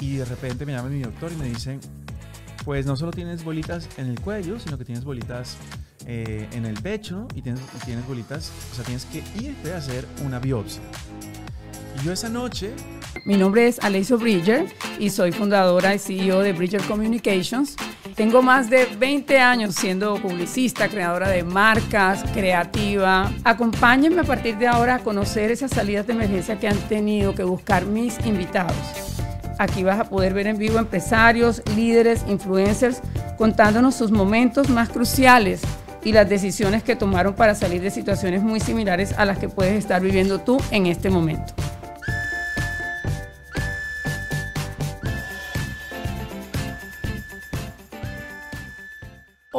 Y de repente me llama mi doctor y me dicen, pues no solo tienes bolitas en el cuello, sino que tienes bolitas eh, en el pecho y tienes, bolitas, o sea, tienes que irte a hacer una biopsia. Y yo esa noche... Mi nombre es Aleiso Bridger y soy fundadora y CEO de Bridger Communications. Tengo más de 20 años siendo publicista, creadora de marcas, creativa. Acompáñenme a partir de ahora a conocer esas salidas de emergencia que han tenido que buscar mis invitados. Aquí vas a poder ver en vivo empresarios, líderes, influencers, contándonos sus momentos más cruciales y las decisiones que tomaron para salir de situaciones muy similares a las que puedes estar viviendo tú en este momento.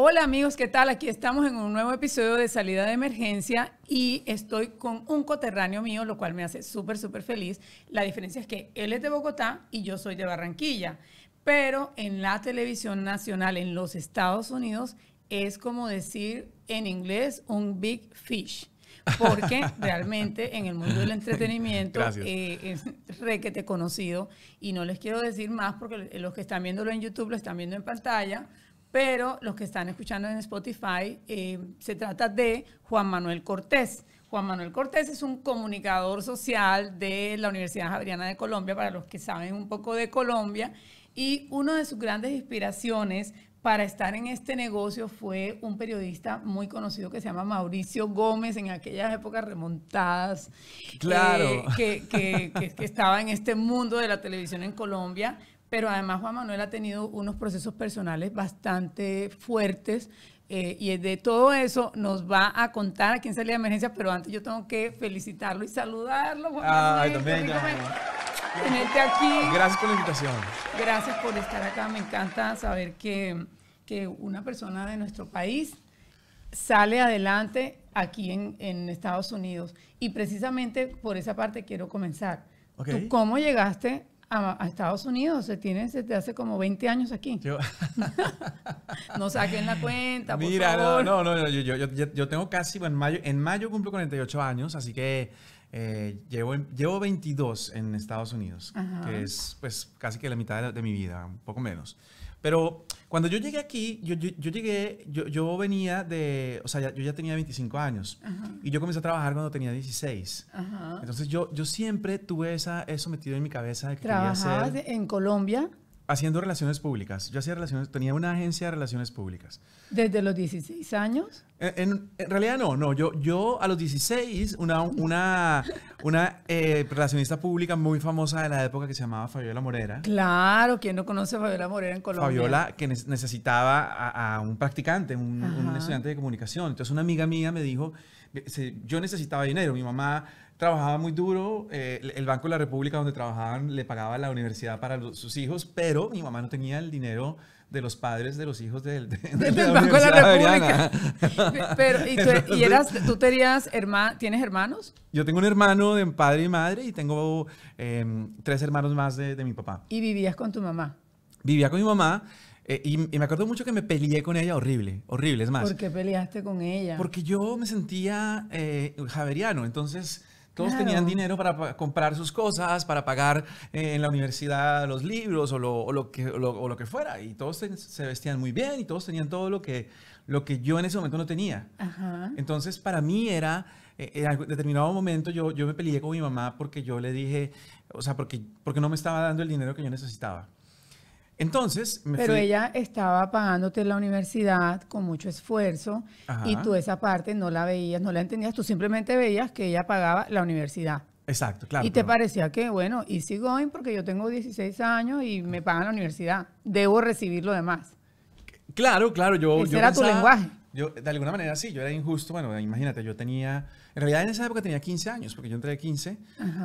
Hola amigos, ¿qué tal? Aquí estamos en un nuevo episodio de Salida de Emergencia y estoy con un coterráneo mío, lo cual me hace súper, súper feliz. La diferencia es que él es de Bogotá y yo soy de Barranquilla, pero en la televisión nacional en los Estados Unidos es como decir en inglés un big fish porque realmente en el mundo del entretenimiento eh, es requete conocido y no les quiero decir más porque los que están viéndolo en YouTube lo están viendo en pantalla, pero los que están escuchando en Spotify, eh, se trata de Juan Manuel Cortés. Juan Manuel Cortés es un comunicador social de la Universidad Javeriana de Colombia, para los que saben un poco de Colombia, y una de sus grandes inspiraciones para estar en este negocio fue un periodista muy conocido que se llama Mauricio Gómez en aquellas épocas remontadas. Claro. Eh, que, estaba en este mundo de la televisión en Colombia. Pero además Juan Manuel ha tenido unos procesos personales bastante fuertes eh, y de todo eso nos va a contar aquí en Salida de Emergencia, pero antes yo tengo que felicitarlo y saludarlo. Juan Ay, también Tenerte aquí. Gracias por la invitación. Gracias por estar acá. Me encanta saber que, una persona de nuestro país sale adelante aquí en, Estados Unidos. Y precisamente por esa parte quiero comenzar. ¿Tú cómo llegaste a, Estados Unidos, se tiene desde hace como 20 años aquí. no saquen la cuenta. Por Mira, no, no, no, yo, yo, yo, tengo casi, en mayo, en mayo cumplo 48 años, así que eh, llevo, llevo 22 en Estados Unidos, que es pues casi que la mitad de, mi vida, un poco menos. Pero cuando yo llegué aquí, yo, yo, llegué, yo, yo, venía de, o sea, yo ya tenía 25 años y yo comencé a trabajar cuando tenía 16. Entonces yo, yo siempre tuve esa, eso metido en mi cabeza de ¿Trabajabas en Colombia? haciendo relaciones públicas. Yo hacía relaciones, tenía una agencia de relaciones públicas. ¿Desde los 16 años? En, realidad no, no. Yo, yo a los 16, una, una, una eh, relacionista pública muy famosa de la época que se llamaba Fabiola Morera. Claro, ¿quién no conoce a Fabiola Morera en Colombia? Fabiola que necesitaba a, un practicante, un, estudiante de comunicación. Entonces una amiga mía me dijo, yo necesitaba dinero, mi mamá trabajaba muy duro. Eh, el Banco de la República donde trabajaban le pagaba la universidad para sus hijos, pero mi mamá no tenía el dinero de los padres de los hijos del, Banco de la República. ¿y, tú, eras, tú tenías tienes hermanos? Yo tengo un hermano de padre y madre y tengo em, tres hermanos más de, de mi papá. ¿Y vivías con tu mamá? Vivía con mi mamá. Eh, y, me acuerdo mucho que me peleé con ella horrible, horrible, es más. ¿Por qué peleaste con ella? Porque yo me sentía eh, javeriano, entonces todos tenían dinero para comprar sus cosas, para pagar eh, en la universidad los libros o lo, que, lo, que fuera. Y todos se vestían muy bien y todos tenían todo lo que, lo que yo en ese momento no tenía. Entonces, para mí era, eh, en determinado momento yo, yo me peleé con mi mamá porque yo le dije, o sea, porque, porque no me estaba dando el dinero que yo necesitaba. Entonces, me Pero ella estaba pagándote la universidad con mucho esfuerzo y tú esa parte no la veías, no la entendías, tú simplemente veías que ella pagaba la universidad. Exacto, claro. Y te parecía que, bueno, easy going porque yo tengo 16 años y me pagan la universidad, debo recibir lo demás. Claro, claro, yo... era tu lenguaje. Yo, de alguna manera sí, yo era injusto, bueno, imagínate, yo tenía en realidad en esa época tenía 15 años, porque yo entré de 15,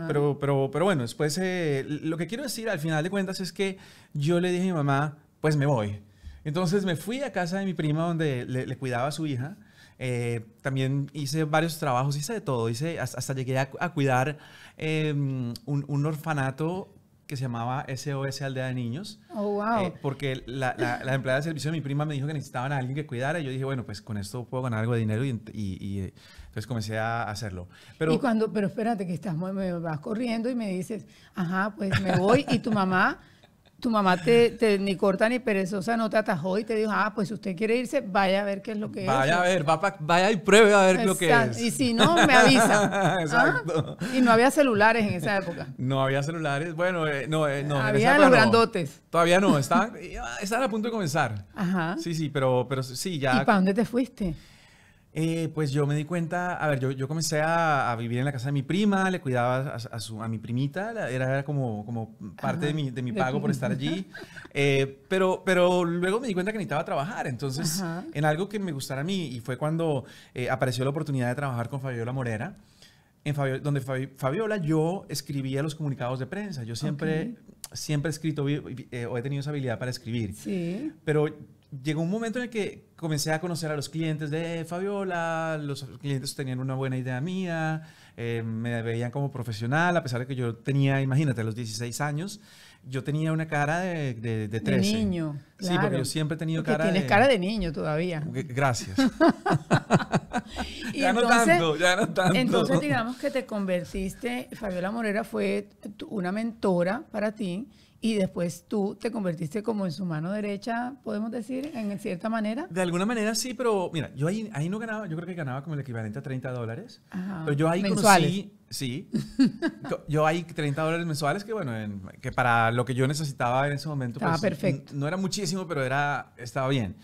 pero, pero, pero bueno, después eh, lo que quiero decir al final de cuentas es que yo le dije a mi mamá, pues me voy. Entonces me fui a casa de mi prima donde le, cuidaba a su hija. Eh, también hice varios trabajos, hice de todo, hice, hasta, llegué a, cuidar em, un, un, orfanato que se llamaba SOS Aldea de Niños. Oh, wow. Eh, porque la, la, empleada de servicio de mi prima me dijo que necesitaban a alguien que cuidara. Y yo dije, bueno, pues con esto puedo ganar algo de dinero. Y, eh, entonces comencé a hacerlo. Pero, y cuando, pero espérate, que estás, me vas corriendo y me dices, ajá, pues me voy. y tu mamá tu mamá te, ni corta ni perezosa no te atajó y te dijo, ah, pues si usted quiere irse, vaya a ver qué es lo que vaya A ver, vaya y pruebe a ver qué lo que es. Y si no, me avisa. Ah, Exacto. Y no había celulares en esa época. No había celulares, bueno, eh, no, eh, no. Había los grandotes. Todavía no, estaba estaban a punto de comenzar. Ajá. Sí, sí, pero, pero sí, ya. ¿Y para dónde te fuiste? Eh, pues yo me di cuenta, a ver, yo, yo comencé a, vivir en la casa de mi prima, le cuidaba a, su, a mi primita, era era como, como parte de mi, de mi, pago por estar allí, eh, pero, pero luego me di cuenta que necesitaba trabajar, entonces en algo que me gustara a mí, y fue cuando eh, apareció la oportunidad de trabajar con Fabiola Morera. En donde Fabiola yo escribía los comunicados de prensa. Yo siempre, siempre he escrito o he tenido esa habilidad para escribir. Sí. Pero llegó un momento en el que comencé a conocer a los clientes de Fabiola, los clientes tenían una buena idea mía, eh, me veían como profesional, a pesar de que yo tenía, imagínate, a los 16 años, yo tenía una cara de, de, 13. De niño. Sí, porque yo siempre he tenido porque cara tienes cara de niño todavía. Gracias. ya entonces, no tanto, ya no tanto. Entonces digamos que te convertiste, Fabiola Morera fue una mentora para ti, y después tú te convertiste como en su mano derecha, podemos decir, en cierta manera. De alguna manera sí, pero mira, yo ahí, ahí no ganaba, yo creo que ganaba como el equivalente a 30 dólares. pero yo ahí conocí, sí, yo ahí 30 dólares mensuales que bueno, que para lo que yo necesitaba en ese momento. Estaba pues, perfecto. No era muchísimo, pero era, estaba bien.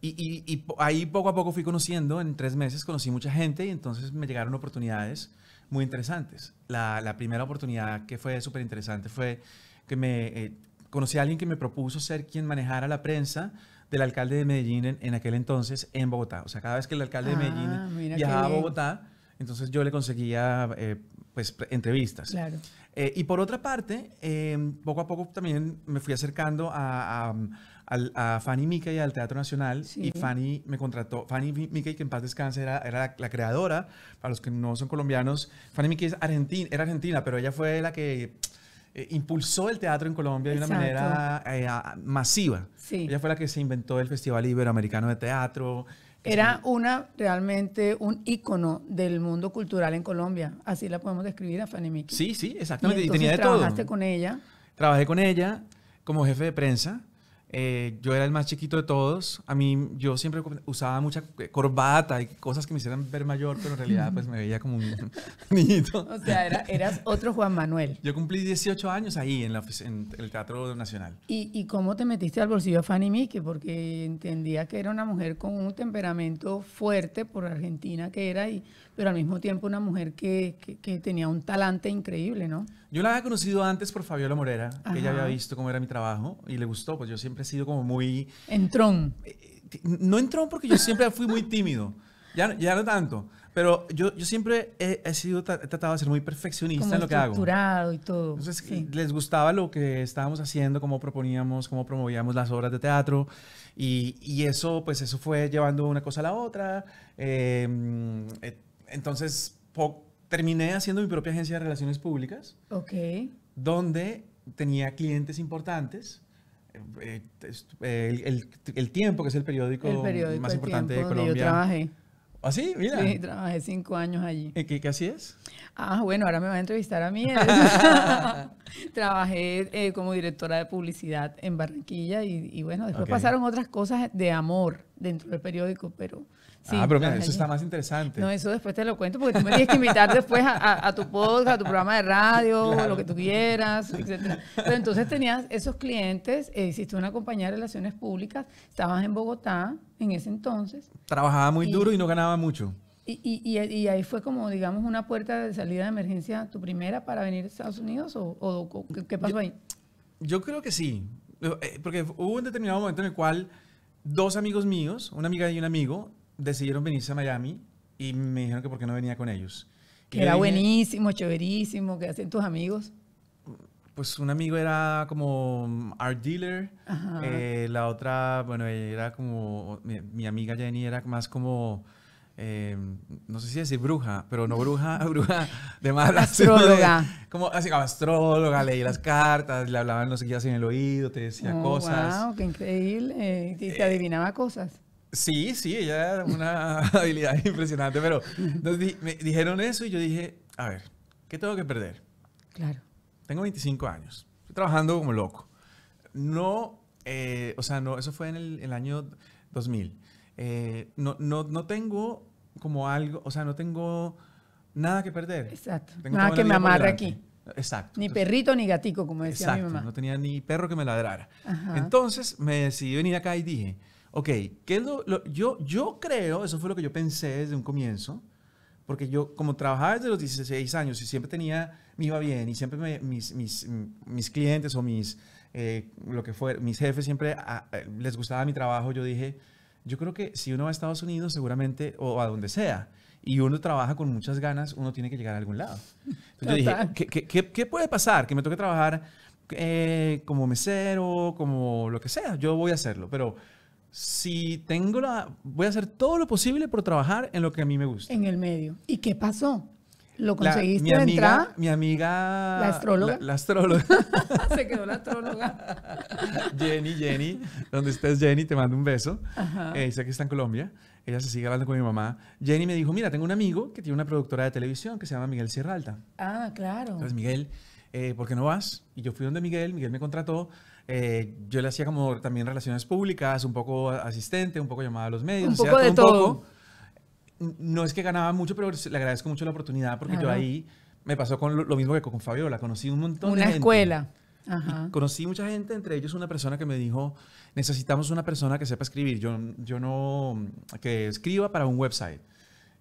Y, y, ahí poco a poco fui conociendo, en tres meses conocí mucha gente y entonces me llegaron oportunidades muy interesantes. La, la primera oportunidad que fue súper interesante fue que me, eh, conocí a alguien que me propuso ser quien manejara la prensa del alcalde de Medellín en, aquel entonces en Bogotá. O sea, cada vez que el alcalde de Medellín ah, viajaba a Bogotá, entonces yo le conseguía eh, pues entrevistas. Eh, y por otra parte, poco a poco también me fui acercando a, a, Fanny Mickey y al Teatro Nacional. Y Fanny me contrató. Fanny Mickey, que en paz descanse, era, la, creadora. Para los que no son colombianos, Fanny Mickey es argentina, era argentina, pero ella fue la que eh, impulsó el teatro en Colombia de una manera eh, masiva. Ella fue la que se inventó el Festival Iberoamericano de Teatro. Era este, una realmente un ícono del mundo cultural en Colombia. Así la podemos describir a Fanny Mickey. Sí, sí, exactamente. trabajaste con ella. Trabajé con ella como jefe de prensa. Eh, yo era el más chiquito de todos. A mí, yo siempre usaba mucha corbata y cosas que me hicieran ver mayor, pero en realidad pues me veía como un niñito. O sea, eras otro Juan Manuel. Yo cumplí 18 años ahí en, la, el Teatro Nacional. ¿Y, ¿Y, cómo te metiste al bolsillo a Fanny Mickey? Porque entendía que era una mujer con un temperamento fuerte por Argentina que era y pero al mismo tiempo una mujer que, que, tenía un talante increíble, ¿no? Yo la había conocido antes por Fabiola Morera, que ella había visto cómo era mi trabajo y le gustó, pues yo siempre he sido como muy... Entrón. Eh, eh, no entrón porque yo siempre fui muy tímido, ya, ya no tanto. Pero yo, yo siempre he, sido tratado de ser muy perfeccionista en lo que hago. Estructurado y todo. Entonces, les gustaba lo que estábamos haciendo, cómo proponíamos, cómo promovíamos las obras de teatro. Y, y eso, pues, eso fue llevando una cosa a la otra. eh, eh entonces terminé haciendo mi propia agencia de relaciones públicas. Ok. Donde tenía clientes importantes. Eh, eh, eh, el, Tiempo, que es el periódico, más importante de Colombia. Yo trabajé. ¿Ah, sí? Mira. Sí, trabajé cinco años allí. ¿Qué, qué así es? Ah, bueno, ahora me va a entrevistar a mí. trabajé como directora de publicidad en Barranquilla y, bueno, después pasaron otras cosas de amor dentro del periódico, pero ah, pero mira, eso está más interesante. No, eso después te lo cuento porque tú me tienes que invitar después a, tu podcast, a tu programa de radio, a lo que tú quieras, etc. Pero entonces tenías esos clientes, eh, hiciste una compañía de relaciones públicas, estabas en Bogotá en ese entonces. Trabajaba muy duro y no ganaba mucho. Y, y, ahí fue como, digamos, una puerta de salida de emergencia, tu primera para venir a Estados Unidos o, qué pasó ahí? Yo creo que sí, eh, porque hubo un determinado momento en el cual dos amigos míos, una amiga y un amigo, decidieron venirse a Miami y me dijeron que por qué no venía con ellos. Que era buenísimo, chéverísimo, que hacen tus amigos. Pues un amigo era como art dealer, eh, la otra, bueno, era como, mi, amiga Jenny era más como, eh, no sé si decir bruja, pero no bruja, bruja de mala Astróloga. como así, como astróloga, leía las cartas, le hablaban no sé qué en el oído, te decía oh, cosas. ¡Wow! ¡Qué increíble! y te eh, adivinaba cosas. Sí, sí, ella era una habilidad impresionante, pero me dijeron eso y yo dije, a ver, ¿qué tengo que perder? Claro. Tengo 25 años, estoy trabajando como loco. No, eh, o sea, no, eso fue en el, año 2000. Eh, no, no, no tengo como algo, o sea, no tengo nada que perder. Exacto. nada que me amarre aquí. Exacto. Ni perrito ni gatico, como decía mi mamá. No tenía ni perro que me ladrara. Entonces me decidí venir acá y dije, ok, lo, yo, yo creo, eso fue lo que yo pensé desde un comienzo, porque yo como trabajaba desde los 16 años y siempre tenía, me iba bien y siempre mis, mis, mis, clientes o mis, eh, lo que fue, mis jefes siempre ah, eh, les gustaba mi trabajo, yo dije, yo creo que si uno va a Estados Unidos seguramente, o a donde sea, y uno trabaja con muchas ganas, uno tiene que llegar a algún lado. Entonces yo dije, ¿qué, qué, puede pasar? Que me toque trabajar eh, como mesero, como lo que sea, yo voy a hacerlo, pero si tengo la... Voy a hacer todo lo posible por trabajar en lo que a mí me gusta. En el medio. ¿Y qué pasó? ¿Lo conseguiste la, mi amiga, Mi amiga... La astróloga. La, astróloga. Se quedó la astróloga. Jenny, Jenny, donde estés Jenny, te mando un beso. Ajá. Eh, que está en Colombia. Ella se sigue hablando con mi mamá. Jenny me dijo, mira, tengo un amigo que tiene una productora de televisión que se llama Miguel Sierra Alta. Ah, claro. Entonces, Miguel, eh, ¿por qué no vas? Y yo fui donde Miguel, Miguel me contrató. Eh, yo le hacía como también relaciones públicas, un poco asistente, un poco llamada a los medios. Un poco de todo. No es que ganaba mucho, pero le agradezco mucho la oportunidad porque yo ahí me pasó con lo, mismo que con Fabiola. Conocí un montón Una de gente. escuela. conocí mucha gente, entre ellos una persona que me dijo, necesitamos una persona que sepa escribir, yo, yo no, que escriba para un website.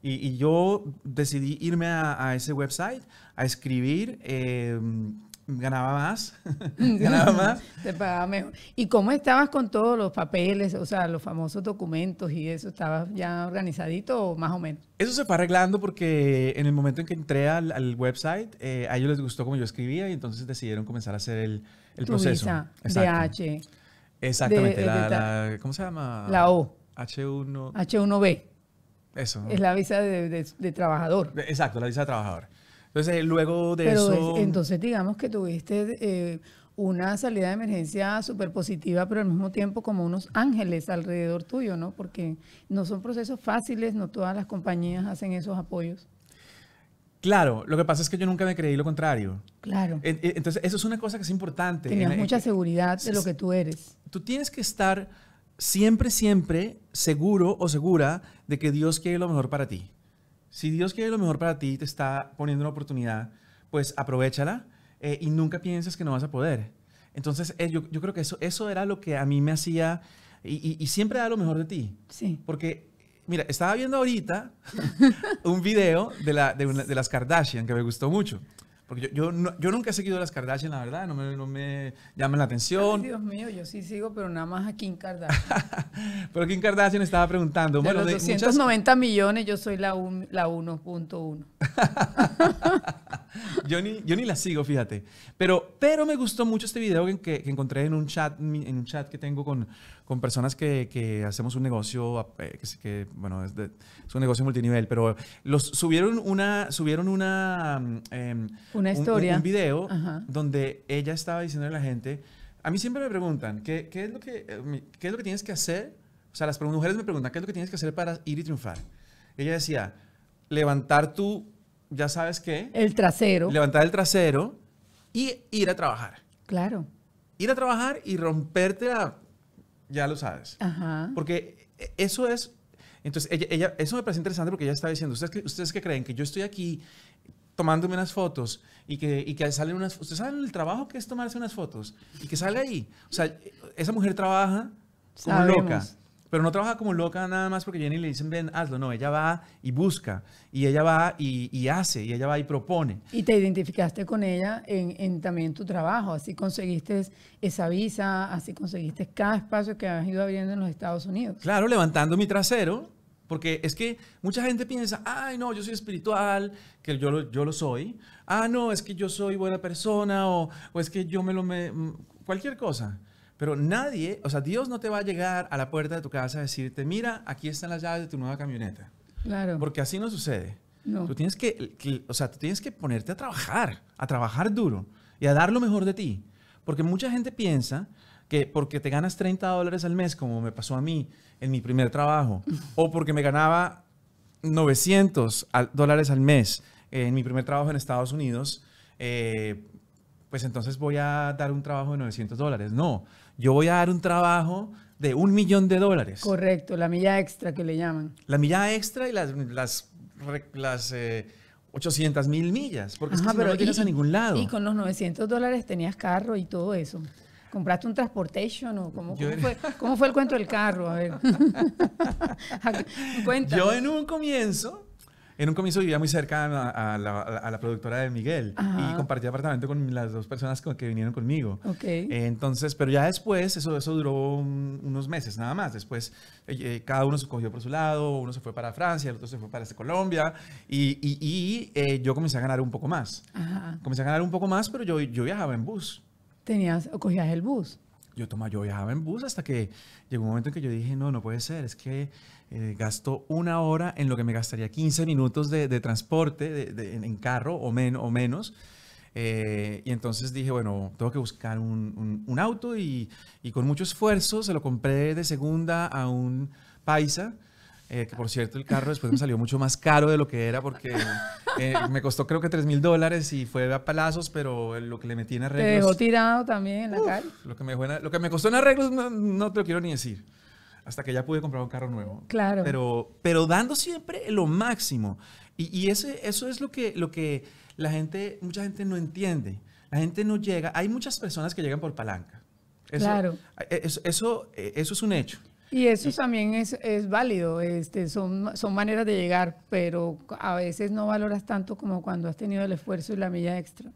Y, yo decidí irme a, ese website a escribir em, ganaba más, ganaba más. Te pagaba mejor. ¿Y cómo estabas con todos los papeles, o sea, los famosos documentos y eso? ¿Estabas ya organizadito o más o menos? Eso se fue arreglando porque en el momento en que entré al, website, eh, a ellos les gustó como yo escribía y entonces decidieron comenzar a hacer el, el proceso. Visa Exacto. Exactamente, la, ¿cómo se llama? La O. H1. H1B. Eso. Es la visa de trabajador. Exacto, la visa de trabajador. Entonces, eh, luego de eso... entonces, digamos que tuviste eh, una salida de emergencia súper positiva, pero al mismo tiempo como unos ángeles alrededor tuyo, ¿no? Porque no son procesos fáciles, no todas las compañías hacen esos apoyos. Claro, lo que pasa es que yo nunca me creí lo contrario. Claro. Entonces, eso es una cosa que es importante. Tenías mucha seguridad de lo que tú eres. Tú tienes que estar siempre, siempre seguro o segura de que Dios quiere lo mejor para ti. Si Dios quiere lo mejor para ti, y te está poniendo una oportunidad, pues aprovechala eh, y nunca pienses que no vas a poder. Entonces, eh, yo, creo que eso, eso era lo que a mí me hacía y, siempre da lo mejor de ti. Sí. Porque Mira, estaba viendo ahorita un video de, la, de, las Kardashian que me gustó mucho. Porque yo, nunca he seguido las Kardashian, la verdad, no me, no llaman la atención. Dios mío, yo sí sigo, pero nada más a Kim Kardashian. pero Kim Kardashian estaba preguntando. bueno, de 290 millones, yo soy la, la 1.1. yo, ni, la sigo, fíjate. Pero, pero me gustó mucho este video que, encontré en un, chat, en un chat que tengo con, con personas que, hacemos un negocio, eh, que, bueno, es, un negocio multinivel, pero los subieron una, subieron una, mm, em, una historia. Un, video donde ella estaba diciendo a la gente, a mí siempre me preguntan, ¿qué, es lo que, eh, ¿qué es lo que tienes que hacer? O sea, las mujeres me preguntan, ¿qué es lo que tienes que hacer para ir y triunfar? Ella decía, levantar tu, ya sabes qué. El trasero. Levantar el trasero y ir a trabajar. Claro. Ir a trabajar y romperte la ya lo sabes. Ajá. Porque e, eso es, entonces, ella, eso me parece interesante porque ella está diciendo, ¿ustedes, ¿ustedes qué creen? Que yo estoy aquí tomándome unas fotos y que, y que salen unas ¿Ustedes saben el trabajo que es tomarse unas fotos? Y que salga ahí. O sea, esa mujer trabaja como loca pero no trabaja como loca nada más porque Jenny le dicen, ven, hazlo. No, ella va y busca, y ella va y, hace, y ella va y propone. Y te identificaste con ella en, en, también tu trabajo, así conseguiste esa visa, así conseguiste cada espacio que has ido abriendo en los Estados Unidos. Claro, levantando mi trasero, porque es que mucha gente piensa, ay, no, yo soy espiritual, que yo lo, yo lo soy. Ah, no, es que yo soy buena persona, o, o es que yo me lo... Me... cualquier cosa. Pero nadie, o sea, Dios no te va a llegar a la puerta de tu casa a decirte, mira, aquí están las llaves de tu nueva camioneta. Claro. Porque así no sucede. No. Tú tienes que, o sea, tú tienes que ponerte a trabajar, a trabajar duro y a dar lo mejor de ti. Porque mucha gente piensa que porque te ganas 30 dólares al mes, como me pasó a mí en mi primer trabajo, o porque me ganaba 900 dólares al mes en mi primer trabajo en Estados Unidos, eh, pues entonces voy a dar un trabajo de 900 dólares. No, yo voy a dar un trabajo de un millón de dólares. Correcto, la milla extra que le llaman. La milla extra y las, las, las 800 eh, mil millas, porque no, llegas a ningún lado. Y con los 900 dólares tenías carro y todo eso. ¿Compraste un transportation o cómo, fue, el cuento del carro? A Yo en un comienzo en un comienzo vivía muy cerca a, la, productora de Miguel y compartía apartamento con las dos personas con, que vinieron conmigo. Okay. Eh, entonces, pero ya después, eso, eso duró unos meses nada más. Después, eh, eh, cada uno se cogió por su lado, uno se fue para Francia, el otro se fue para este Colombia y, yo comencé a ganar un poco más. Ajá. Comencé a ganar un poco más, pero yo, yo viajaba en bus. ¿Tenías o cogías el bus? Yo, tomaba, yo viajaba en bus hasta que llegó un momento en que yo dije, no, no puede ser, es que eh, gasto una hora en lo que me gastaría 15 minutos de, transporte en carro o, o menos. Eh, y entonces dije, bueno, tengo que buscar un, auto y, con mucho esfuerzo se lo compré de segunda a un paisa. Eh, que por cierto el carro después me salió mucho más caro de lo que era porque eh, me costó creo que 3 mil dólares y fue a palazos, pero lo que le metí en arreglos... Te dejó tirado también en la calle. Lo que, me, costó en arreglos no, no te lo quiero ni decir hasta que ya pude comprar un carro nuevo. Claro. Pero, pero dando siempre lo máximo. Y, ese, eso es lo que, lo que la gente, mucha gente no entiende. La gente no llega. Hay muchas personas que llegan por palanca. Eso, claro. Eh, eso, eh, eso, es un hecho. Y eso eh, también es, es, válido, este, son, son maneras de llegar, pero a veces no valoras tanto como cuando has tenido el esfuerzo y la milla extra.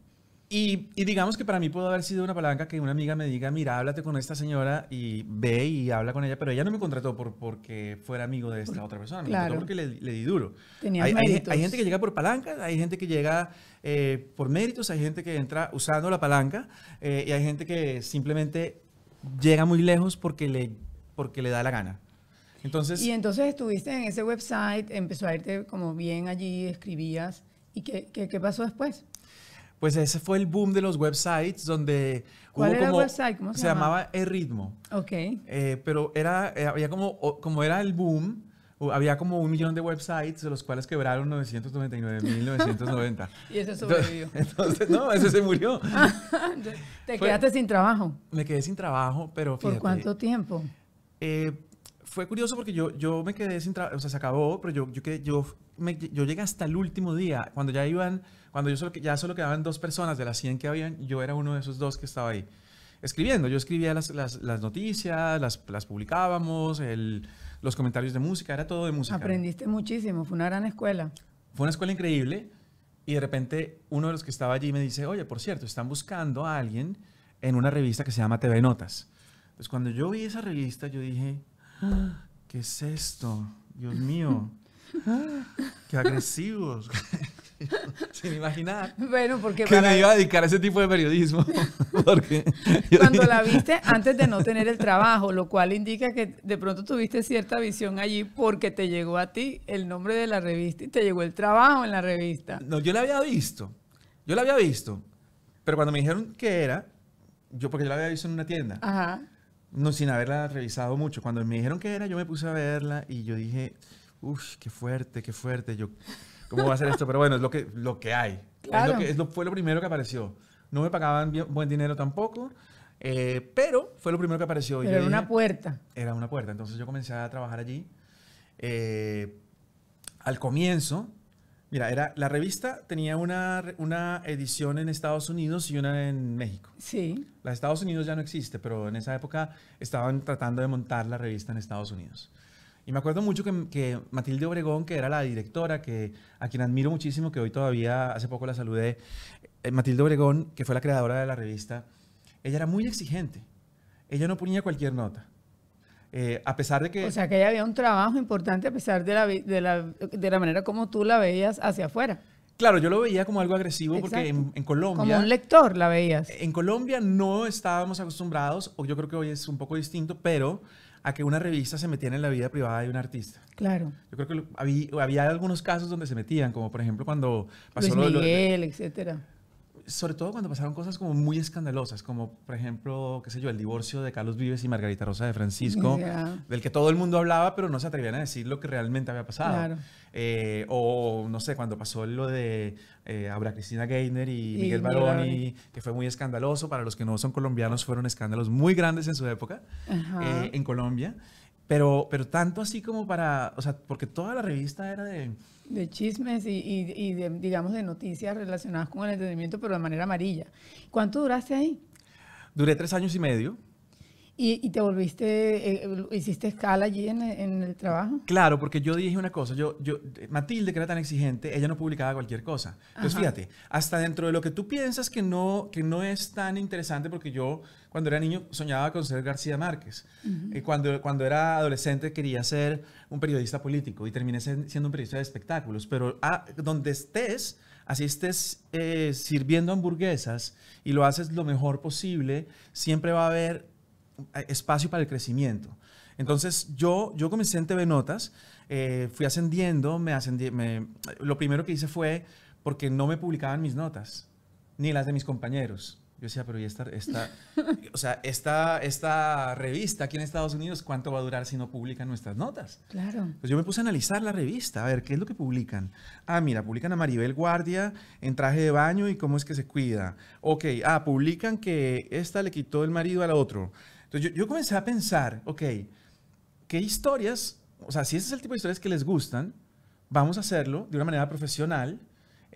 Y, digamos que para mí pudo haber sido una palanca que una amiga me diga, mira, háblate con esta señora y ve y habla con ella, pero ella no me contrató por, porque fuera amigo de esta otra persona, me contrató porque le, di duro. Hay, hay, hay, gente que llega por palancas, hay gente que llega eh, por méritos, hay gente que entra usando la palanca eh, y hay gente que simplemente llega muy lejos porque le, porque le da la gana. Entonces, y entonces estuviste en ese website, empezó a irte como bien allí, escribías. ¿Y qué, qué, qué pasó después? pues ese fue el boom de los websites donde ¿Cuál era el website? se, llamaba? El Ritmo. Ok. Eh, pero era, eh, había como, como era el boom, había como un millón de websites, de los cuales quebraron 999.990. y ese sobrevivió. Entonces, no, ese se murió. ¿Te quedaste sin trabajo? Me quedé sin trabajo, pero fíjate. ¿Por cuánto tiempo? Eh, fue curioso porque yo, yo me quedé sin trabajo, o sea, se acabó, pero yo, yo, yo, yo llegué hasta el último día, cuando ya iban cuando yo ya solo quedaban dos personas de las 100 que habían, yo era uno de esos dos que estaba ahí escribiendo. Yo escribía las, noticias, las, publicábamos, los comentarios de música, era todo de música. Aprendiste muchísimo, fue una gran escuela. Fue una escuela increíble y de repente uno de los que estaba allí me dice, oye, por cierto, están buscando a alguien en una revista que se llama TV Notas. Entonces cuando yo vi esa revista, yo dije, ¿qué es esto? Dios mío, qué agresivos. sin imaginar. Bueno, porque que me iba a dedicar a ese tipo de periodismo. Cuando la viste antes de no tener el trabajo, lo cual indica que de pronto tuviste cierta visión allí porque te llegó a ti el nombre de la revista y te llegó el trabajo en la revista. No, yo la había visto. Yo la había visto. Pero cuando me dijeron que era, yo porque yo la había visto en una tienda. No, sin haberla revisado mucho. Cuando me dijeron que era, yo me puse a verla y yo dije, uff, qué fuerte, qué fuerte. Yo ¿Cómo va a ser esto? Pero bueno, es lo que, lo que hay. Claro. lo fue lo primero que apareció. No me pagaban buen dinero tampoco, eh, pero fue lo primero que apareció. Pero era una puerta. Era una puerta. Entonces yo comencé a trabajar allí. Eh, al comienzo, mira, era, la revista tenía una, una edición en Estados Unidos y una en México. Sí. La de Estados Unidos ya no existe, pero en esa época estaban tratando de montar la revista en Estados Unidos. Y me acuerdo mucho que, Matilde Obregón, que era la directora, que, a quien admiro muchísimo, que hoy todavía hace poco la saludé, eh, Matilde Obregón, que fue la creadora de la revista, ella era muy exigente. Ella no ponía cualquier nota. Eh, a pesar de que... O sea, que ella había un trabajo importante a pesar de la, de la, de la manera como tú la veías hacia afuera. Claro, yo lo veía como algo agresivo porque en, en, Colombia... Como un lector la veías. En Colombia no estábamos acostumbrados, o yo creo que hoy es un poco distinto, pero a que una revista se metiera en la vida privada de un artista. Claro. Yo creo que había, algunos casos donde se metían, como por ejemplo cuando pasó Luis Miguel, lo, etcétera sobre todo cuando pasaron cosas como muy escandalosas, como por ejemplo, qué sé yo, el divorcio de Carlos Vives y Margarita Rosa de Francisco, del que todo el mundo hablaba, pero no se atrevían a decir lo que realmente había pasado. Eh, o no sé, cuando pasó lo de eh, Abra Cristina Gainer y, Miguel Baroni, que fue muy escandaloso, para los que no son colombianos fueron escándalos muy grandes en su época eh, en Colombia, pero, pero tanto así como para, o sea, porque toda la revista era de de chismes y, de, digamos, de noticias relacionadas con el entendimiento, pero de manera amarilla. ¿Cuánto duraste ahí? Duré tres años y medio. ¿Y, te volviste, eh, eh, hiciste escala allí en, el trabajo? Claro, porque yo dije una cosa, yo, yo, Matilde, que era tan exigente, ella no publicaba cualquier cosa. Entonces, fíjate, hasta dentro de lo que tú piensas que no, que no es tan interesante, porque yo cuando era niño soñaba con ser García Márquez. y eh, cuando, cuando era adolescente quería ser un periodista político y terminé siendo un periodista de espectáculos. Pero ah, donde estés, así estés sirviendo hamburguesas y lo haces lo mejor posible, siempre va a haber eh, espacio para el crecimiento. Entonces yo, yo comencé en TV Notas, eh, fui ascendiendo, me ascendí, me, lo primero que hice fue porque no me publicaban mis notas, ni las de mis compañeros. Yo decía, pero ¿y esta, esta, o sea, esta, esta revista aquí en Estados Unidos, cuánto va a durar si no publican nuestras notas? Claro. Pues yo me puse a analizar la revista, a ver, ¿qué es lo que publican? Ah, mira, publican a Maribel Guardia en traje de baño y cómo es que se cuida. Ok, ah, publican que esta le quitó el marido al otro yo, comencé a pensar, ok, ¿qué historias? O sea, si ese es el tipo de historias que les gustan, vamos a hacerlo de una manera profesional.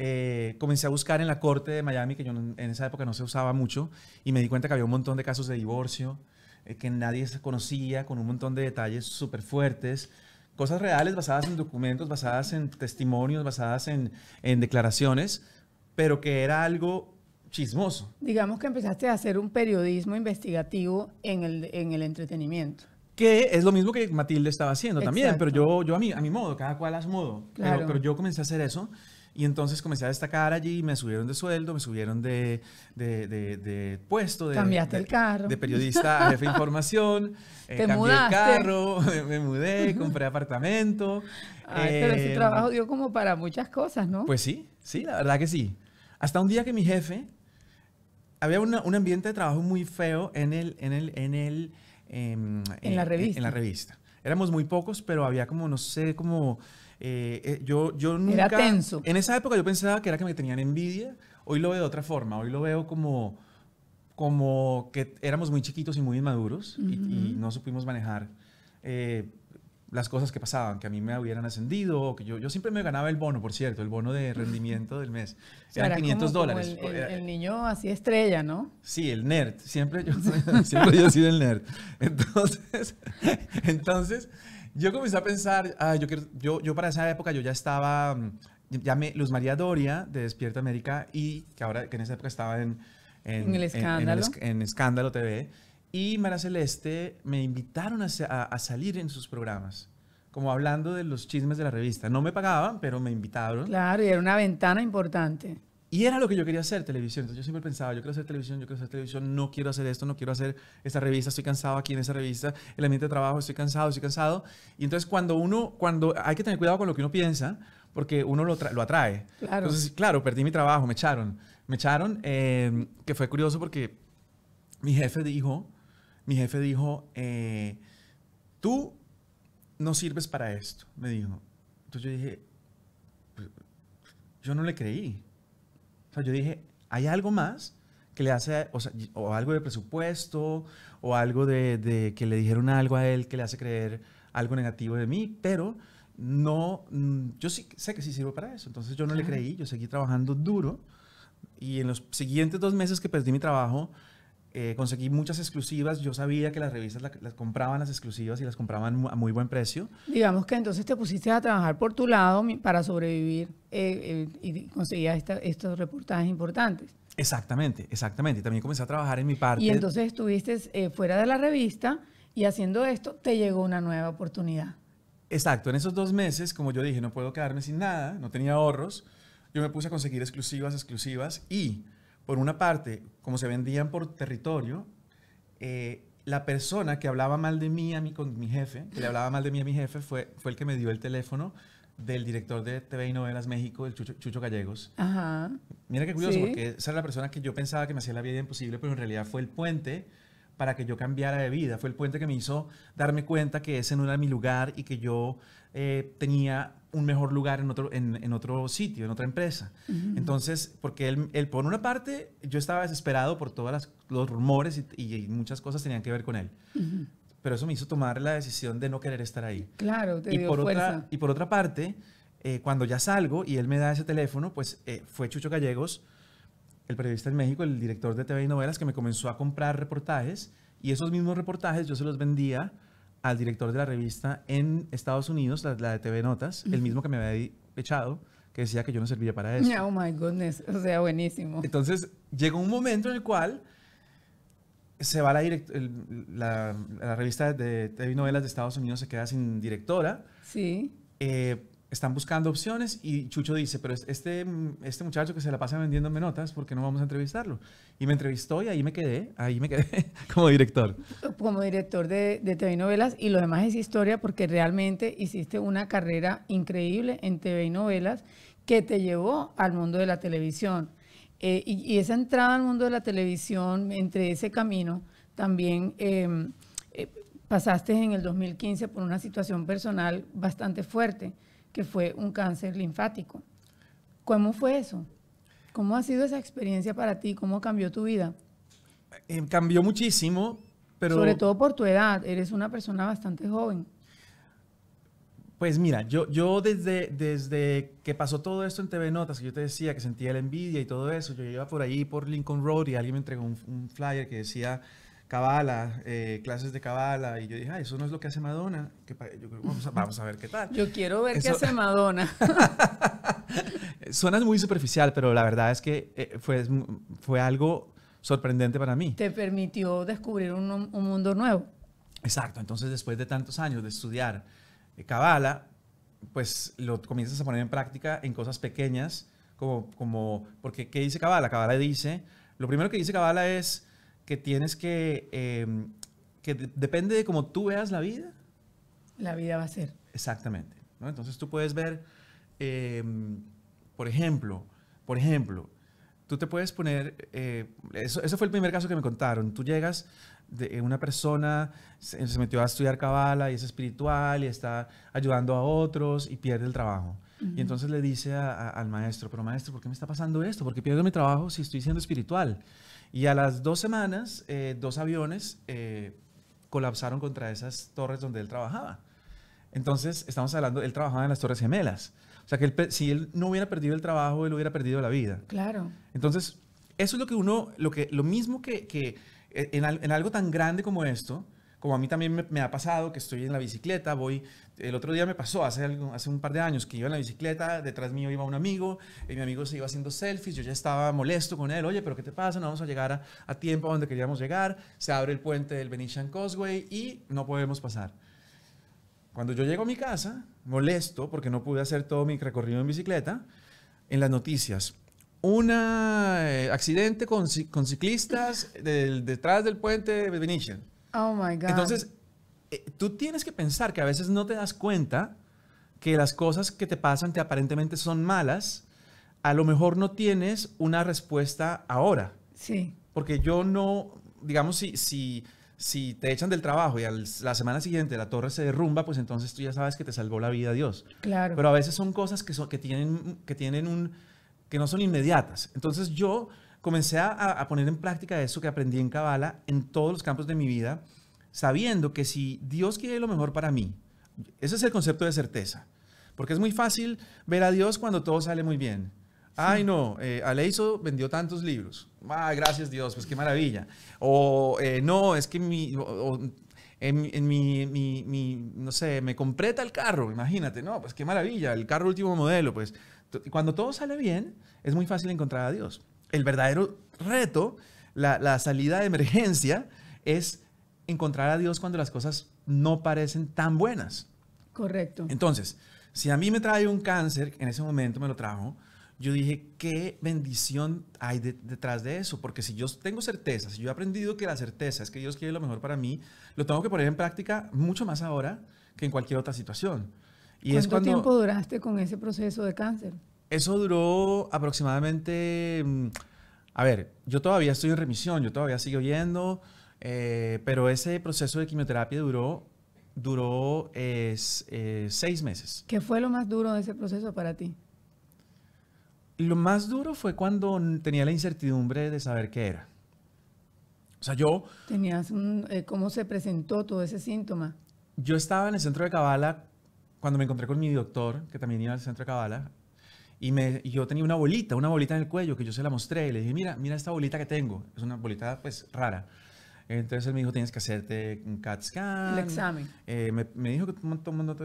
Eh, comencé a buscar en la corte de Miami, que yo en esa época no se usaba mucho, y me di cuenta que había un montón de casos de divorcio, eh, que nadie se conocía, con un montón de detalles súper fuertes cosas reales basadas en documentos, basadas en testimonios, basadas en, en, declaraciones, pero que era algo chismoso. Digamos que empezaste a hacer un periodismo investigativo en el, en el entretenimiento. Que es lo mismo que Matilde estaba haciendo también, pero yo, yo a, mi, a mi modo, cada cual a su modo. Pero, yo comencé a hacer eso. Y entonces comencé a destacar allí, me subieron de sueldo, me subieron de, de, de, puesto. De, Cambiaste el carro. De periodista a jefe de información. Eh, Te cambié el carro, me, mudé, compré apartamento. pero ese eh, trabajo dio como para muchas cosas, ¿no? Pues sí, sí, la verdad que sí. Hasta un día que mi jefe había un ambiente de trabajo muy feo en el, en el, en el, em, en, la eh, revista. En, la revista. Éramos muy pocos, pero había como, no sé, como, eh, eh, yo, yo nunca... Era tenso. En esa época yo pensaba que era que me tenían envidia, hoy lo veo de otra forma, hoy lo veo como, como que éramos muy chiquitos y muy inmaduros y, no supimos manejar las cosas que pasaban, que a mí me hubieran ascendido, que yo, yo siempre me ganaba el bono, por cierto, el bono de rendimiento del mes. Eran era 500 dólares. el, niño así estrella, ¿no? Sí, el nerd. Siempre yo, siempre yo he sido el nerd. Entonces, entonces yo comencé a pensar, ah, yo, yo, yo para esa época yo ya estaba, mm, ya me, Luz María Doria de Despierta América y que ahora que en esa época estaba en... En, escándalo. en Escándalo TV y Mara Celeste me invitaron a, salir en sus programas, como hablando de los chismes de la revista. No me pagaban, pero me invitaron. Claro, y era una ventana importante. Y era lo que yo quería hacer, televisión. Entonces yo siempre pensaba, yo quiero hacer televisión, yo quiero hacer televisión, no quiero hacer esto, no quiero hacer esta revista, estoy cansado aquí en esa revista, el ambiente de trabajo, estoy cansado, estoy cansado. Y entonces cuando uno, cuando hay que tener cuidado con lo que uno piensa, porque uno lo, lo atrae. Claro. Entonces, claro, perdí mi trabajo, me echaron. Me echaron, eh, que fue curioso porque mi jefe dijo, mi jefe dijo, eh, tú no sirves para esto, me dijo. Entonces yo dije, pues, yo no le creí. O sea, yo dije, hay algo más que le hace, o, algo de presupuesto, o algo de, que le dijeron algo a él que le hace creer algo negativo de mí, pero no, yo sé que sí sirvo para eso. Entonces yo no le creí, yo seguí trabajando duro y en los siguientes dos meses que perdí mi trabajo, eh, conseguí muchas exclusivas. Yo sabía que las revistas las compraban las exclusivas y las compraban a muy buen precio. Digamos que entonces te pusiste a trabajar por tu lado para sobrevivir eh, eh, y conseguías estos reportajes importantes. Exactamente, exactamente. también comencé a trabajar en mi parte. Y entonces estuviste fuera de la revista y haciendo esto te llegó una nueva oportunidad. Exacto, en esos dos meses, como yo dije, no puedo quedarme sin nada, no tenía ahorros, yo me puse a conseguir exclusivas, exclusivas y por una parte, como se vendían por territorio, eh, la persona que hablaba mal de mí a mi, con mi jefe, que le hablaba mal de mí a mi jefe, fue, fue el que me dio el teléfono del director de TV y Novelas México, el Chucho, Gallegos. Ajá. Mira qué curioso, porque esa era la persona que yo pensaba que me hacía la vida imposible, pero en realidad fue el puente para que yo cambiara de vida. Fue el puente que me hizo darme cuenta que ese no era mi lugar y que yo eh, tenía un mejor lugar en otro, en, otro sitio, en otra empresa. Entonces, porque él, por una parte, yo estaba desesperado por todos los rumores y, muchas cosas tenían que ver con él. Pero eso me hizo tomar la decisión de no querer estar ahí. Claro, te y por Otra, y por otra parte, eh, cuando ya salgo y él me da ese teléfono, pues eh, fue Chucho Gallegos, el periodista en México, el director de TV y novelas, que me comenzó a comprar reportajes. Y esos mismos reportajes yo se los vendía al director de la revista en Estados Unidos, la, de TV Notas, el mismo que me había echado, que decía que yo no servía para eso. Oh my goodness, o sea, buenísimo. Entonces, llegó un momento en el cual se va la, la, la revista de TV Novelas de Estados Unidos, se queda sin directora. Sí. Eh, están buscando opciones y Chucho dice, pero este, mm, este muchacho que se la pasa vendiéndome notas, ¿por qué no vamos a entrevistarlo? Y me entrevistó y ahí me quedé, ahí me quedé como director. Como director de, de TV y Novelas y lo demás es historia porque realmente hiciste una carrera increíble en TV y Novelas que te llevó al mundo de la televisión. Eh, y, esa entrada al mundo de la televisión, entre ese camino, también... Em, eh, pasaste en el 2015 por una situación personal bastante fuerte que fue un cáncer linfático. ¿Cómo fue eso? ¿Cómo ha sido esa experiencia para ti? ¿Cómo cambió tu vida? Eh, cambió muchísimo, pero... Sobre todo por tu edad, eres una persona bastante joven. Pues mira, yo, yo desde, desde que pasó todo esto en TV Notas, que yo te decía que sentía la envidia y todo eso, yo iba por ahí por Lincoln Road y alguien me entregó un flyer que decía cabala, eh, clases de cabala, y yo dije, ah, eso no es lo que hace Madonna, que vamos, a, ver qué tal. Yo quiero ver qué hace Madonna. Suena muy superficial, pero la verdad es que eh, fue, fue algo sorprendente para mí. Te permitió descubrir un, mundo nuevo. Exacto, entonces después de tantos años de estudiar cabala, eh, pues lo comienzas a poner en práctica en cosas pequeñas, como, como porque ¿qué dice cabala? Cabala dice, lo primero que dice cabala es, que tienes que, em, que depende de cómo tú veas la vida. La vida va a ser. Exactamente. Entonces tú puedes ver, em, por ejemplo, por ejemplo, tú te puedes poner, eh, eso, fue el primer caso que me contaron, tú llegas, de, eh, una persona se, metió a estudiar cabala y es espiritual y está ayudando a otros y pierde el trabajo. Y entonces le dice al maestro, pero maestro, ¿por qué me está pasando esto? Porque pierdo mi trabajo si estoy siendo espiritual? Y a las dos semanas, eh, dos aviones eh, colapsaron contra esas torres donde él trabajaba. Entonces, estamos hablando, él trabajaba en las Torres Gemelas. O sea, que si él no hubiera perdido el trabajo, él hubiera perdido la vida. Claro. Entonces, eso es lo que uno, lo, que, lo mismo que, eh, en algo tan grande como esto, como a mí también me, ha pasado que estoy en la bicicleta, voy, el otro día me pasó, hace, hace un par de años, que iba en la bicicleta, detrás mío iba un amigo, y mi amigo se iba haciendo selfies, yo ya estaba molesto con él, oye, pero ¿qué te pasa? No vamos a llegar a, tiempo donde queríamos llegar, se abre el puente del Venetian Causeway y no podemos pasar. Cuando yo llego a mi casa, molesto porque no pude hacer todo mi recorrido en bicicleta, en las noticias, un eh, accidente con, ciclistas del, detrás del puente de Venetian. Oh my God. Entonces, eh, tú tienes que pensar que a veces no te das cuenta que las cosas que te pasan que aparentemente son malas, a lo mejor no tienes una respuesta ahora. Sí. Porque yo no, digamos, si, si, si te echan del trabajo y a la semana siguiente la torre se derrumba, pues entonces tú ya sabes que te salvó la vida Dios. Claro. Pero a veces son cosas que, son, que, tienen, que, tienen un, que no son inmediatas. Entonces yo comencé a, poner en práctica eso que aprendí en cabala en todos los campos de mi vida, sabiendo que si Dios quiere lo mejor para mí, ese es el concepto de certeza. Porque es muy fácil ver a Dios cuando todo sale muy bien. Ay, no, eh, Aleiso vendió tantos libros. Ah, gracias Dios, pues qué maravilla. O eh, no, es que mi, en, mi, no sé, me completa el carro, imagínate, no, pues qué maravilla, el carro último modelo, pues. Cuando todo sale bien, es muy fácil encontrar a Dios el verdadero reto, la, salida de emergencia, es encontrar a Dios cuando las cosas no parecen tan buenas. Correcto. Entonces, si a mí me trae un cáncer, en ese momento me lo trajo, yo dije, qué bendición hay detrás de eso, porque si yo tengo certeza, si yo he aprendido que la certeza es que Dios quiere lo mejor para mí, lo tengo que poner en práctica mucho más ahora que en cualquier otra situación. ¿Cuánto tiempo duraste con ese proceso de cáncer? Eso duró aproximadamente, mm, a ver, yo todavía estoy en remisión, yo todavía sigo yendo, eh, pero ese proceso de quimioterapia duró, duró eh, seis meses. ¿Qué fue lo más duro de ese proceso para ti? Lo más duro fue cuando tenía la incertidumbre de saber qué era. O sea, yo... Tenías eh, ¿Cómo se presentó todo ese síntoma? Yo estaba en el centro de Cabala cuando me encontré con mi doctor, que también iba al centro de Cabala, y, yo tenía una bolita, una bolita en el cuello que yo se la mostré y le dije, mira, mira esta bolita que tengo. Es una bolita pues rara. Entonces él me dijo, tienes que hacerte un CAT scan. El examen. Eh, me, dijo que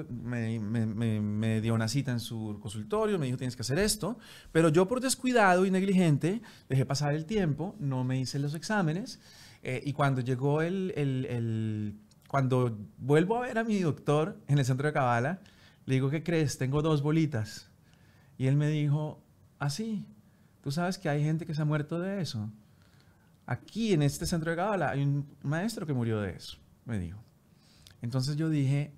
me, me, dio una cita en su consultorio, me dijo, tienes que hacer esto. Pero yo por descuidado y negligente dejé pasar el tiempo, no me hice los exámenes. Eh, y cuando llegó el, el, el, Cuando vuelvo a ver a mi doctor en el centro de Cabala, le digo, ¿qué crees? Tengo dos bolitas. Y él me dijo, así, tú sabes que hay gente que se ha muerto de eso. Aquí en este centro de Gabala hay un maestro que murió de eso, me dijo. Entonces yo dije,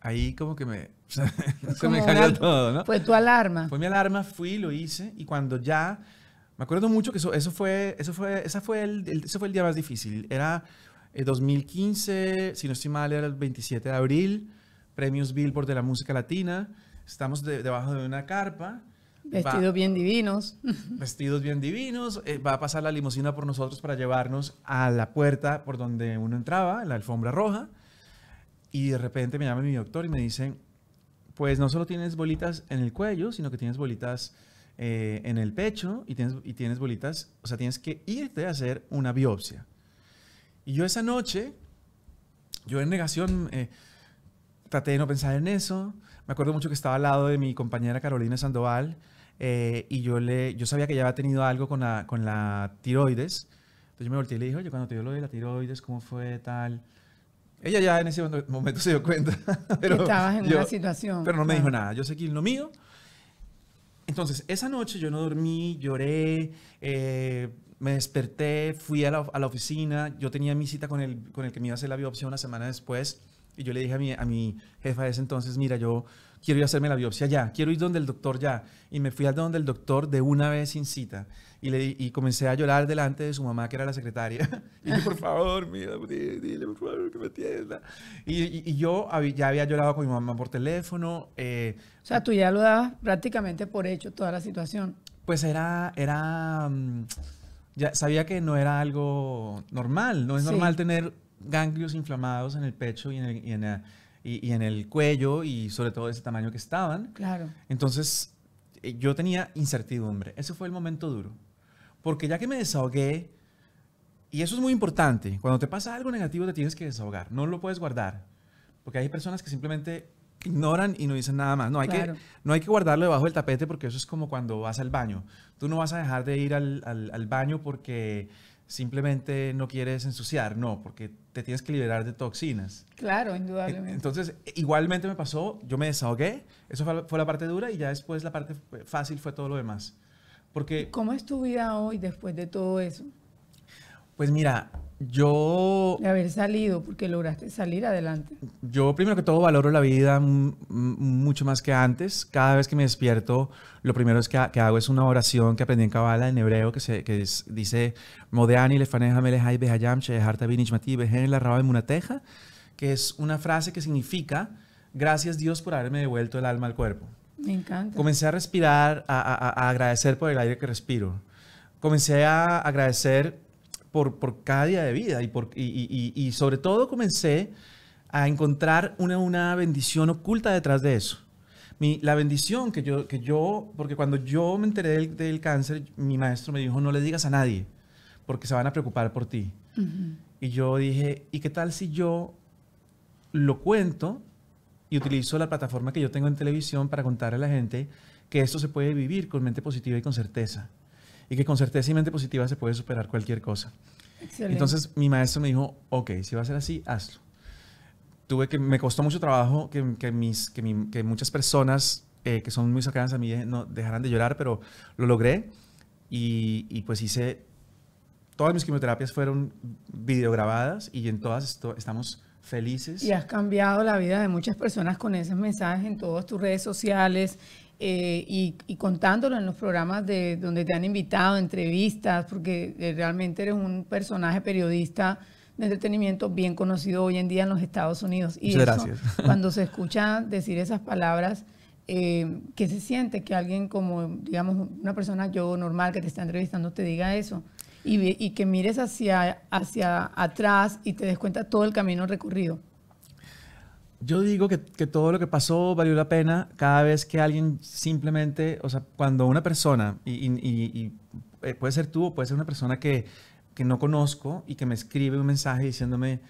ahí como que me, Fue tu alarma. Fue mi alarma, fui, lo hice y cuando ya, me acuerdo mucho que eso, eso fue, eso fue, esa fue el, fue el día más difícil. Era el eh, 2015, si no estoy mal, era el 27 de abril, premios Billboard de la música latina Estamos debajo de una carpa. Vestidos bien divinos. Vestidos bien divinos. Eh, va a pasar la limusina por nosotros para llevarnos a la puerta por donde uno entraba, la alfombra roja. Y de repente me llama mi doctor y me dicen, pues no solo tienes bolitas en el cuello, sino que tienes bolitas eh, en el pecho y tienes, y tienes bolitas, o sea, tienes que irte a hacer una biopsia. Y yo esa noche, yo en negación, eh, traté de no pensar en eso, me acuerdo mucho que estaba al lado de mi compañera Carolina Sandoval eh, y yo, le, yo sabía que ella había tenido algo con la, con la tiroides. Entonces yo me volteé y le dije, oye, cuando te dio lo de la tiroides, ¿cómo fue tal? Ella ya en ese momento se dio cuenta. pero Estabas en una situación. Pero no me dijo nada. Yo seguí lo mío. Entonces, esa noche yo no dormí, lloré, eh, me desperté, fui a la, a la, oficina. Yo tenía mi cita con el, con el que me iba a hacer la biopsia una semana después. Y yo le dije a mi, a mi jefa ese entonces, mira, yo quiero ir a hacerme la biopsia ya, quiero ir donde el doctor ya. Y me fui a donde el doctor de una vez sin cita. Y, le, y comencé a llorar delante de su mamá, que era la secretaria. Y dije, por favor, mira, dile, dile, por favor, que me atienda. Y, y, yo ya había llorado con mi mamá por teléfono. Eh, o sea, tú ya lo dabas prácticamente por hecho toda la situación. Pues era, era, mm, ya sabía que no era algo normal. No es normal tener ganglios inflamados en el pecho y en el, en eh, cuello y sobre todo de ese tamaño que estaban. Claro. Entonces eh, yo tenía incertidumbre. Ese fue el momento duro. Porque ya que me desahogué, y eso es muy importante, cuando te pasa algo negativo te tienes que desahogar, no lo puedes guardar. Porque hay personas que simplemente ignoran y no dicen nada más. No hay, que, no hay que guardarlo debajo del tapete porque eso es como cuando vas al baño. Tú no vas a dejar de ir al baño porque simplemente no quieres ensuciar, no, porque te tienes que liberar de toxinas. Claro, indudablemente. Entonces, igualmente me pasó, yo me desahogué, eso fue la parte dura y ya después la parte fácil fue todo lo demás. Porque, ¿Cómo es tu vida hoy después de todo eso? Pues mira, yo... De haber salido, porque lograste salir adelante. Yo primero que todo valoro la vida mucho más que antes. Cada vez que me despierto, lo primero es que, hago es una oración que aprendí en Kabbalah, en hebreo, que, se que dice, Modeani lefaneja behayam la raba munateja, que es una frase que significa, gracias Dios por haberme devuelto el alma al cuerpo. Me encanta. Comencé a respirar, a, a, a agradecer por el aire que respiro. Comencé a agradecer por, cada día de vida y, por, y, sobre todo comencé a encontrar una, bendición oculta detrás de eso. Mi, la bendición que yo, que yo, porque cuando yo me enteré del, cáncer, mi maestro me dijo, no le digas a nadie, porque se van a preocupar por ti. Y yo dije, ¿y qué tal si yo lo cuento y utilizo la plataforma que yo tengo en televisión para contarle a la gente que esto se puede vivir con mente positiva y con certeza? y que con certeza y mente positiva se puede superar cualquier cosa. Entonces mi maestro me dijo, ok, si va a ser así, hazlo. Tuve que, me costó mucho trabajo que, que mis, que, muchas personas eh, que son muy sacadas a mí eh, no dejaran de llorar, pero lo logré y, y pues hice, todas mis quimioterapias fueron videograbadas y en todas estamos felices. Y has cambiado la vida de muchas personas con esos mensajes en todas tus redes sociales, eh, y, contándolo en los programas de donde te han invitado, entrevistas, porque eh, realmente eres un personaje periodista de entretenimiento bien conocido hoy en día en los Estados Unidos. Y Muchas gracias. cuando se escucha decir esas palabras, eh, ¿qué se siente que alguien como, digamos, una persona yo normal que te está entrevistando te diga eso? Y, que mires hacia, hacia atrás y te des cuenta todo el camino recorrido yo digo que, todo lo que pasó valió la pena cada vez que alguien simplemente, o sea, cuando una persona, y, eh, puede ser tú o puede ser una persona que, que, no conozco y que me escribe un mensaje diciéndome,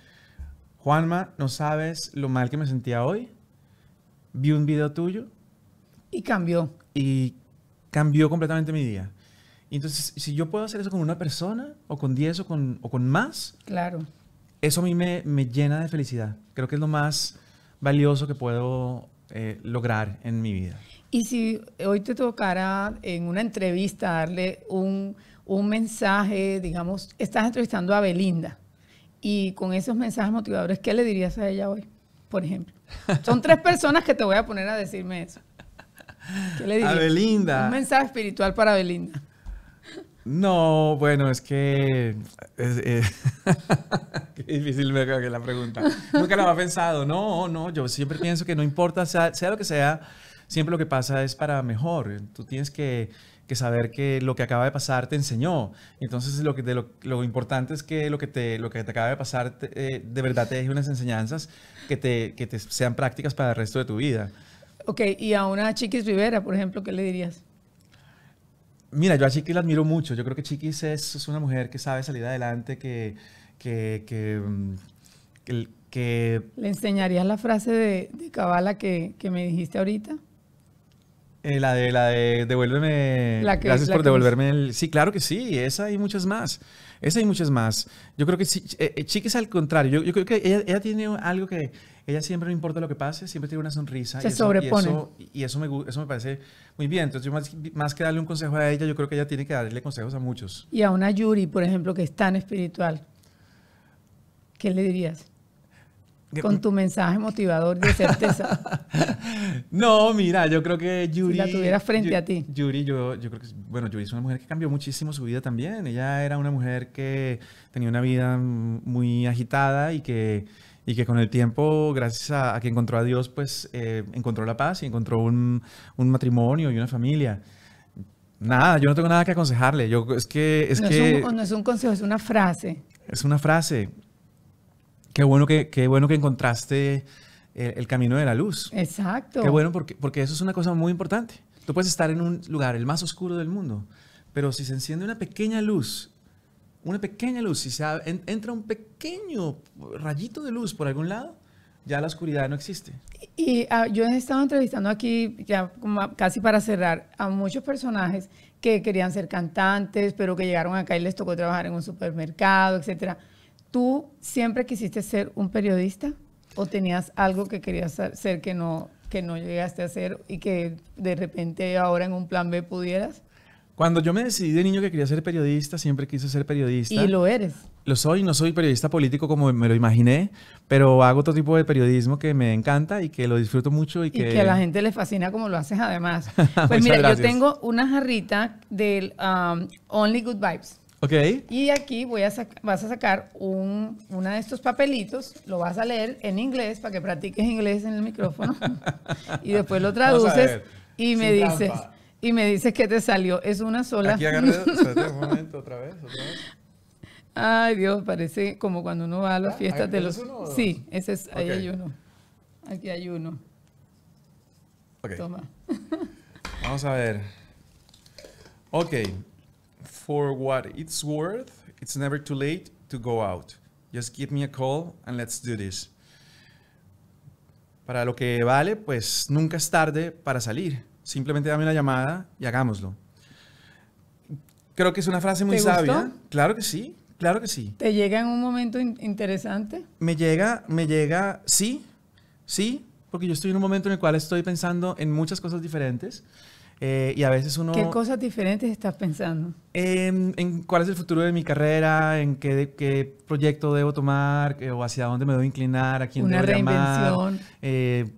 Juanma, no sabes lo mal que me sentía hoy, vi un video tuyo. Y cambió. Y cambió completamente mi día. Y entonces, si yo puedo hacer eso con una persona, o con 10 o con, o con más, claro. eso a mí me, me llena de felicidad. Creo que es lo más valioso que puedo eh, lograr en mi vida. Y si hoy te tocara en una entrevista darle un, un mensaje, digamos, estás entrevistando a Belinda y con esos mensajes motivadores, ¿qué le dirías a ella hoy, por ejemplo? Son tres personas que te voy a poner a decirme eso. ¿Qué le dirías? A Belinda. Un mensaje espiritual para Belinda. No, bueno, es que es, difícil me que la pregunta. Nunca lo había pensado. No, no, yo siempre pienso que no importa, sea, lo que sea, siempre lo que pasa es para mejor. Tú tienes que, saber que lo que acaba de pasar te enseñó. Entonces, lo, que, lo, importante es que lo que te, lo que te acaba de pasar eh, de verdad te deje unas enseñanzas que te, que te sean prácticas para el resto de tu vida. Ok, y a una Chiquis Rivera, por ejemplo, ¿qué le dirías? mira, yo a Chiquis la admiro mucho. Yo creo que Chiquis es, una mujer que sabe salir adelante, que, que, que, mm, ¿Le enseñarías la frase de, de Cabala que, me dijiste ahorita? Eh, la de, la de, devuélveme, la gracias por devolverme el... Sí, claro que sí, esa y muchas más. Esa y muchas más. Yo creo que sí, es eh, eh, al contrario. Yo, creo que ella tiene algo que ella siempre, no importa lo que pase, siempre tiene una sonrisa. Se y eso, sobrepone. Y, eso, me, eso me parece muy bien. Entonces, yo más, más, que darle un consejo a ella, yo creo que ella tiene que darle consejos a muchos. Y a una Yuri, por ejemplo, que es tan espiritual, ¿qué le dirías? Con tu mensaje motivador de certeza. no, mira, yo creo que Yuri. Si la tuviera frente a ti. Yuri, yo, yo creo que. Bueno, Yuri es una mujer que cambió muchísimo su vida también. Ella era una mujer que tenía una vida muy agitada y que y que con el tiempo, gracias a, que encontró a Dios, pues eh, encontró la paz y encontró un, un, matrimonio y una familia. Nada, yo no tengo nada que aconsejarle. Yo, es que, es que, un, no es un consejo, es una frase. Es una frase. Qué bueno que, qué bueno que encontraste eh, el, camino de la luz. Exacto. Qué bueno porque, porque eso es una cosa muy importante. Tú puedes estar en un lugar, el más oscuro del mundo, pero si se enciende una pequeña luz una pequeña luz, si se entra un pequeño rayito de luz por algún lado, ya la oscuridad no existe. Y, ah, yo he estado entrevistando aquí, ya casi para cerrar, a muchos personajes que querían ser cantantes, pero que llegaron acá y les tocó trabajar en un supermercado, etc. ¿Tú siempre quisiste ser un periodista o tenías algo que querías ser que no, que no llegaste a hacer y que de repente ahora en un plan B pudieras? Cuando yo me decidí de niño que quería ser periodista, siempre quise ser periodista. Y lo eres. Lo soy, no soy periodista político como me lo imaginé, pero hago otro tipo de periodismo que me encanta y que lo disfruto mucho. Y que, a la gente le fascina como lo haces además. Pues mira, yo tengo una jarrita del um, Only Good Vibes. Ok. Y aquí voy a vas a sacar un, una de estos papelitos, lo vas a leer en inglés para que practiques inglés en el micrófono y después lo traduces y me dices... Y me dices que te salió. Es una sola. Aquí agarré, un momento, otra vez, otra vez. Ay, Dios, parece como cuando uno va a las ah, fiestas de los. sí, ese es, ahí hay uno. Aquí hay uno. Okay. Toma. Vamos a ver. Ok. For what it's worth, it's never too late to go out. Just give me a call and let's do this. Para lo que vale, pues nunca es tarde para salir simplemente dame una llamada y hagámoslo. Creo que es una frase muy sabia. Claro que sí, claro que sí. ¿Te llega en un momento interesante? Me llega, me llega, sí, sí, porque yo estoy en un momento en el cual estoy pensando en muchas cosas diferentes. Eh, y a veces uno... ¿Qué cosas diferentes estás pensando? Em, en, cuál es el futuro de mi carrera, en qué, qué proyecto debo tomar, eh, o hacia dónde me debo inclinar, a quién Una reinvención. Eh,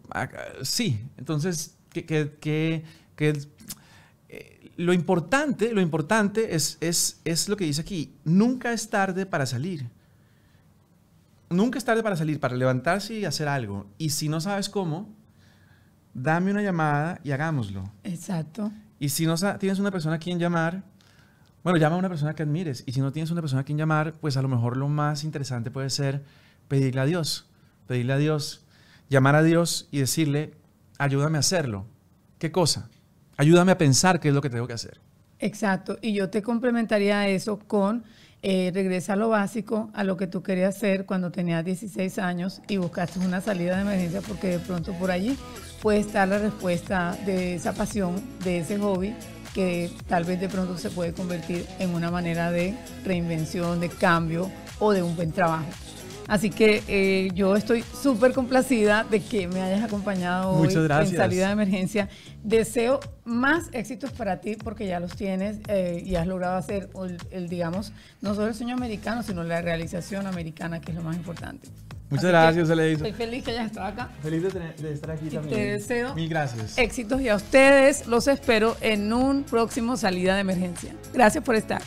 sí, entonces que, eh, lo importante, lo importante es, es, es lo que dice aquí, nunca es tarde para salir. Nunca es tarde para salir, para levantarse y hacer algo. Y si no sabes cómo, dame una llamada y hagámoslo. Exacto. Y si no tienes una persona a quien llamar, bueno, llama a una persona que admires. Y si no tienes una persona a quien llamar, pues a lo mejor lo más interesante puede ser pedirle a Dios. Pedirle a Dios, llamar a Dios y decirle, ayúdame a hacerlo. ¿Qué cosa? Ayúdame a pensar qué es lo que tengo que hacer. Exacto, y yo te complementaría eso con eh, regresa a lo básico, a lo que tú querías hacer cuando tenías 16 años y buscaste una salida de emergencia porque de pronto por allí puede estar la respuesta de esa pasión, de ese hobby que tal vez de pronto se puede convertir en una manera de reinvención, de cambio o de un buen trabajo. Así que eh, yo estoy súper complacida de que me hayas acompañado hoy en salida de emergencia. Deseo más éxitos para ti porque ya los tienes eh, y has logrado hacer el, digamos, no solo el sueño americano, sino la realización americana, que es lo más importante. Muchas gracias, Estoy feliz que hayas acá. Feliz de, estar aquí también. Te deseo gracias. Éxitos y a ustedes los espero en un próximo salida de emergencia. Gracias por estar.